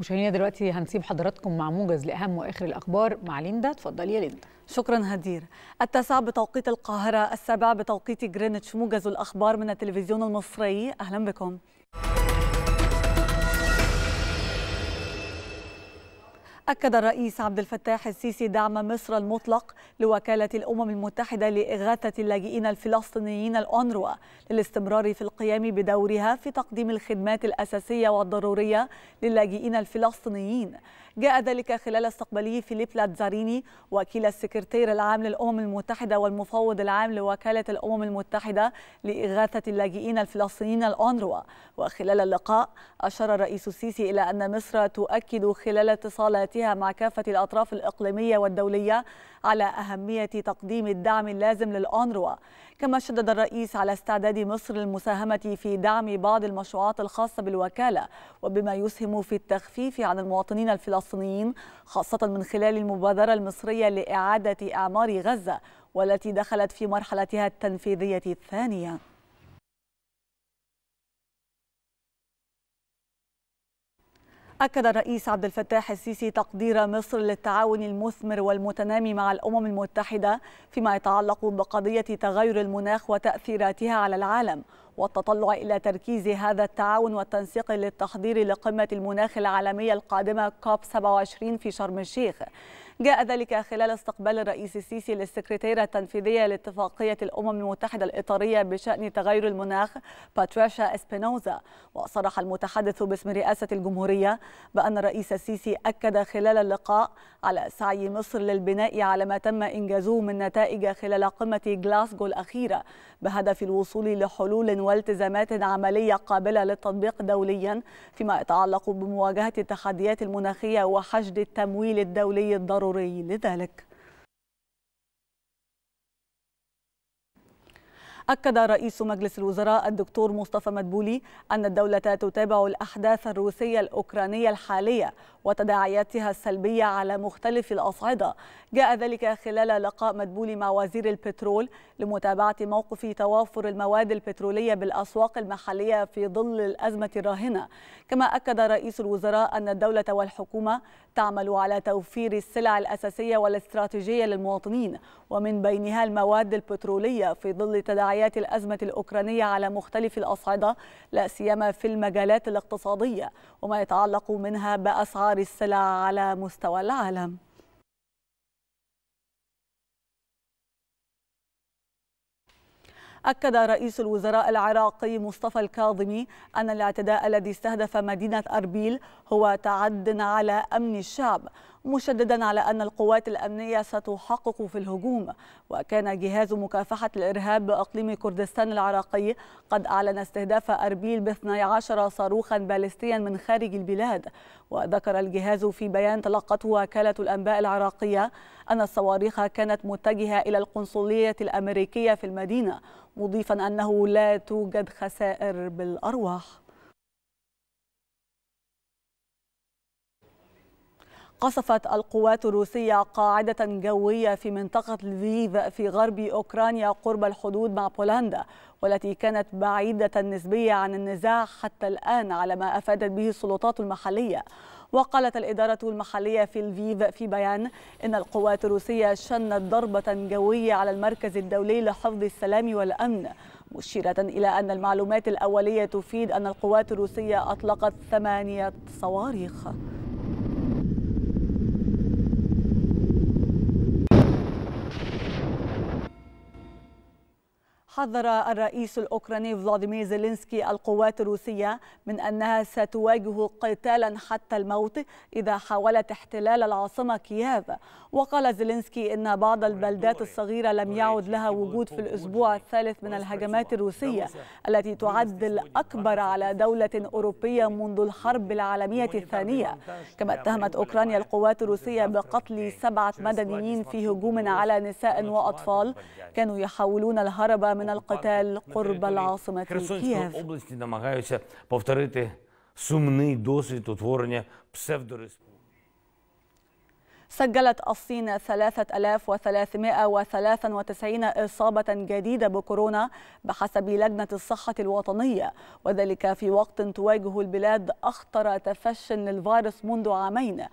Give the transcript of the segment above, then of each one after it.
مشاهدينا دلوقتي هنسيب حضراتكم مع موجز لاهم واخر الاخبار مع ليندا اتفضلي يا ليندا شكرا هدير التاسع بتوقيت القاهره السابع بتوقيت جرينتش موجز الاخبار من التلفزيون المصري اهلا بكم أكد الرئيس عبد الفتاح السيسي دعم مصر المطلق لوكالة الأمم المتحدة لإغاثة اللاجئين الفلسطينيين الأونروا للاستمرار في القيام بدورها في تقديم الخدمات الأساسية والضرورية للاجئين الفلسطينيين جاء ذلك خلال استقباله فيليب لاتزاريني وكيل السكرتير العام للأمم المتحدة والمفوض العام لوكالة الأمم المتحدة لإغاثة اللاجئين الفلسطينيين الأونروا وخلال اللقاء أشار الرئيس السيسي إلى أن مصر تؤكد خلال اتصالات وقتها مع كافة الأطراف الإقليمية والدولية على أهمية تقديم الدعم اللازم للأونروا كما شدد الرئيس على استعداد مصر للمساهمة في دعم بعض المشروعات الخاصة بالوكالة وبما يسهم في التخفيف عن المواطنين الفلسطينيين خاصة من خلال المبادرة المصرية لإعادة إعمار غزة والتي دخلت في مرحلتها التنفيذية الثانية أكد الرئيس عبد الفتاح السيسي تقدير مصر للتعاون المثمر والمتنامي مع الأمم المتحدة فيما يتعلق بقضية تغير المناخ وتأثيراتها على العالم والتطلع إلى تركيز هذا التعاون والتنسيق للتحضير لقمة المناخ العالمية القادمة كوب 27 في شرم الشيخ جاء ذلك خلال استقبال الرئيس السيسي للسكرتيرة التنفيذية لاتفاقية الأمم المتحدة الإطارية بشأن تغير المناخ باتريشا إسبينوزا وصرح المتحدث باسم رئاسة الجمهورية بأن الرئيس السيسي أكد خلال اللقاء على سعي مصر للبناء على ما تم إنجازه من نتائج خلال قمة جلاسكو الأخيرة بهدف الوصول لحلول والتزامات عملية قابلة للتطبيق دوليا فيما يتعلق بمواجهة التحديات المناخية وحشد التمويل الدولي الضروري لذلك أكد رئيس مجلس الوزراء الدكتور مصطفى مدبولي أن الدولة تتابع الأحداث الروسية الأوكرانية الحالية وتداعياتها السلبية على مختلف الأصعدة جاء ذلك خلال لقاء مدبولي مع وزير البترول لمتابعة موقف توافر المواد البترولية بالأسواق المحلية في ظل الأزمة الراهنة كما أكد رئيس الوزراء أن الدولة والحكومة تعمل على توفير السلع الأساسية والاستراتيجية للمواطنين ومن بينها المواد البترولية في ظل تداعيات تداعيات الأزمة الأوكرانية على مختلف الأصعدة لا سيما في المجالات الاقتصادية وما يتعلق منها بأسعار السلع على مستوى العالم أكد رئيس الوزراء العراقي مصطفى الكاظمي أن الاعتداء الذي استهدف مدينة أربيل هو تعد على أمن الشعب مشددا على أن القوات الأمنية ستحقق في الهجوم وكان جهاز مكافحة الإرهاب بأقليم كردستان العراقي قد أعلن استهداف أربيل ب 12 صاروخا باليستيا من خارج البلاد وذكر الجهاز في بيان تلقته وكالة الأنباء العراقية أن الصواريخ كانت متجهة إلى القنصلية الأمريكية في المدينة مضيفا أنه لا توجد خسائر بالأرواح قصفت القوات الروسية قاعدة جوية في منطقة لفيف في غرب أوكرانيا قرب الحدود مع بولندا والتي كانت بعيدة نسبيا عن النزاع حتى الآن على ما أفادت به السلطات المحلية وقالت الإدارة المحلية في لفيف في بيان إن القوات الروسية شنت ضربة جوية على المركز الدولي لحفظ السلام والأمن مشيرة إلى أن المعلومات الأولية تفيد أن القوات الروسية أطلقت ثمانية صواريخ حذر الرئيس الأوكراني فلاديمير زيلينسكي القوات الروسية من أنها ستواجه قتالا حتى الموت إذا حاولت احتلال العاصمة كييف وقال زيلينسكي إن بعض البلدات الصغيرة لم يعد لها وجود في الأسبوع الثالث من الهجمات الروسية التي تعد الأكبر على دولة أوروبية منذ الحرب العالمية الثانية كما اتهمت أوكرانيا القوات الروسية بقتل سبعة مدنيين في هجوم على نساء وأطفال كانوا يحاولون الهرب من من القتال قرب العاصمة كييف سجلت الصين 3393 إصابة جديدة بكورونا بحسب لجنة الصحة الوطنية وذلك في وقت تواجه البلاد أخطر تفشٍ للفيروس منذ عامين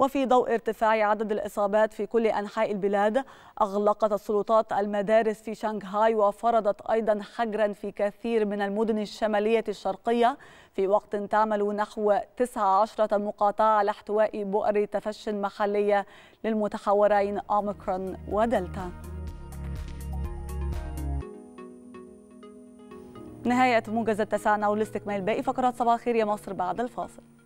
وفي ضوء ارتفاع عدد الإصابات في كل أنحاء البلاد أغلقت السلطات المدارس في شنغهاي وفرضت أيضا حجرا في كثير من المدن الشمالية الشرقية في وقت تعمل نحو 19 مقاطعة على احتواء بؤر تفشي محلية للمتحورين أوميكرون ودلتا نهاية موجز التسعة والاستكمال باقي فقرات صباح خير يا مصر بعد الفاصل